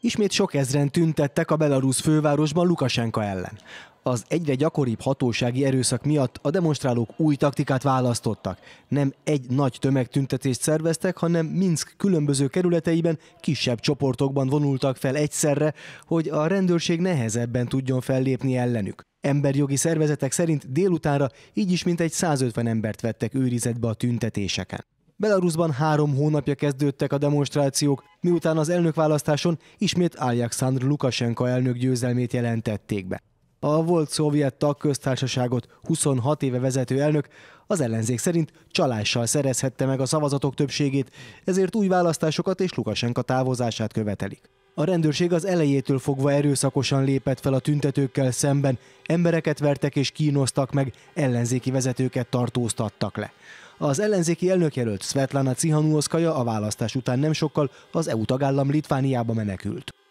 Ismét sok ezren tüntettek a belarusz fővárosban Lukasenka ellen. Az egyre gyakoribb hatósági erőszak miatt a demonstrálók új taktikát választottak. Nem egy nagy tömegtüntetést szerveztek, hanem Minsk különböző kerületeiben kisebb csoportokban vonultak fel egyszerre, hogy a rendőrség nehezebben tudjon fellépni ellenük. Emberjogi szervezetek szerint délutánra így is mintegy 150 embert vettek őrizetbe a tüntetéseken. Belarusban három hónapja kezdődtek a demonstrációk, miután az elnökválasztáson ismét Aljaksandr Lukashenko elnök győzelmét jelentették be. A volt szovjet tagköztársaságot 26 éve vezető elnök az ellenzék szerint csalással szerezhette meg a szavazatok többségét, ezért új választásokat és Lukashenko távozását követelik. A rendőrség az elejétől fogva erőszakosan lépett fel a tüntetőkkel szemben, embereket vertek és kínoztak meg, ellenzéki vezetőket tartóztattak le. Az ellenzéki elnökjelölt Svetlana Cihanuoszkaja a választás után nem sokkal az EU tagállam Litvániába menekült.